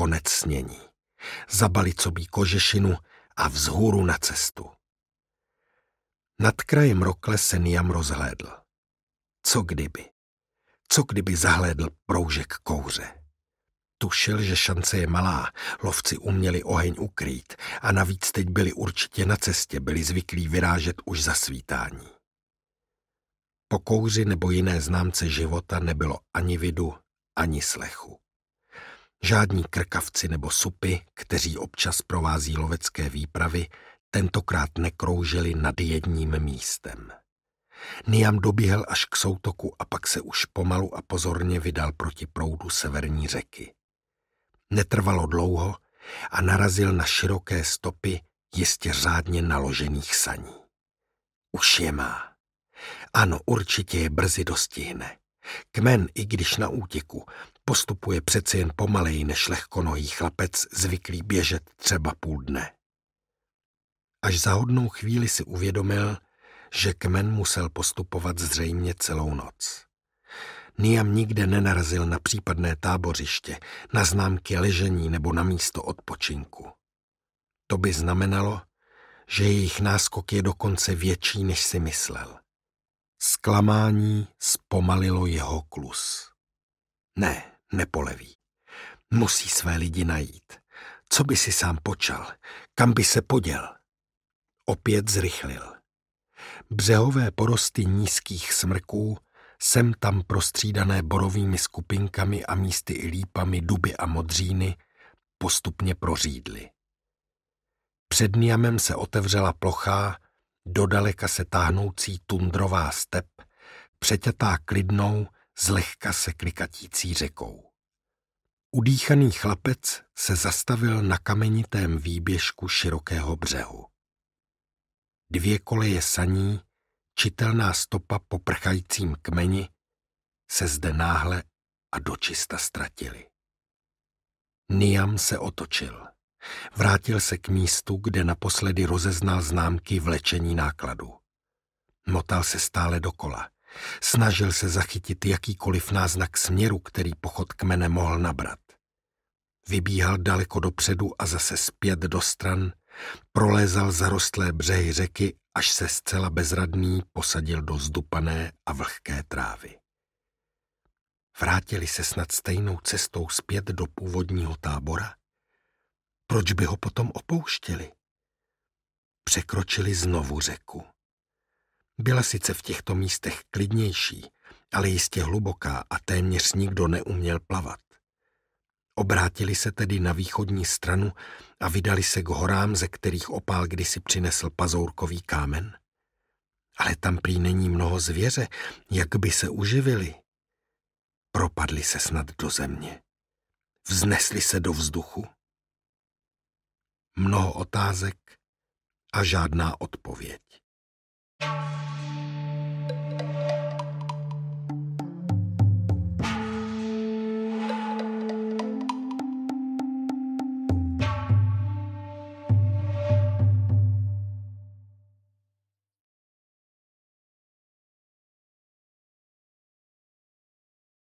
konec snění. Zabalit sobí kožešinu a vzhůru na cestu. Nad krajem rokle se Niam rozhlédl. Co kdyby? Co kdyby zahlédl proužek kouře? Tušil, že šance je malá, lovci uměli oheň ukrýt a navíc teď byli určitě na cestě, byli zvyklí vyrážet už za svítání. Po kouři nebo jiné známce života nebylo ani vidu, ani slechu. Žádní krkavci nebo supy, kteří občas provází lovecké výpravy, tentokrát nekroužili nad jedním místem. Niam doběhl až k soutoku a pak se už pomalu a pozorně vydal proti proudu severní řeky. Netrvalo dlouho a narazil na široké stopy jistě řádně naložených saní. Už je má. Ano, určitě je brzy dostihne. Kmen, i když na útěku, postupuje přeci jen pomaleji než lehkonohý chlapec zvyklý běžet třeba půl dne. Až za hodnou chvíli si uvědomil, že kmen musel postupovat zřejmě celou noc. Niam nikde nenarazil na případné tábořiště, na známky ležení nebo na místo odpočinku. To by znamenalo, že jejich náskok je dokonce větší, než si myslel. Zklamání zpomalilo jeho klus. Ne, nepoleví. Musí své lidi najít. Co by si sám počal? Kam by se poděl? Opět zrychlil. Břehové porosty nízkých smrků, sem tam prostřídané borovými skupinkami a místy i lípami duby a modříny, postupně prořídly. Před Niamem se otevřela plochá, dodaleka se táhnoucí tundrová step, přeťatá klidnou, zlehka se klikatící řekou. Udýchaný chlapec se zastavil na kamenitém výběžku širokého břehu. Dvě koleje saní, čitelná stopa po prchajícím kmeni, se zde náhle a dočista ztratili. Niam se otočil. Vrátil se k místu, kde naposledy rozeznal známky vlečení nákladu. Motal se stále dokola. Snažil se zachytit jakýkoliv náznak směru, který pochod kmene mohl nabrat. Vybíhal daleko dopředu a zase zpět do stran, prolézal zarostlé břehy řeky, až se zcela bezradný posadil do zdupané a vlhké trávy. Vrátili se snad stejnou cestou zpět do původního tábora? Proč by ho potom opouštěli? Překročili znovu řeku. Byla sice v těchto místech klidnější, ale jistě hluboká a téměř nikdo neuměl plavat. Obrátili se tedy na východní stranu a vydali se k horám, ze kterých opál kdysi přinesl pazourkový kámen. Ale tam prý není mnoho zvěře, jak by se uživili. Propadli se snad do země. Vznesli se do vzduchu mnoho otázek a žádná odpověď.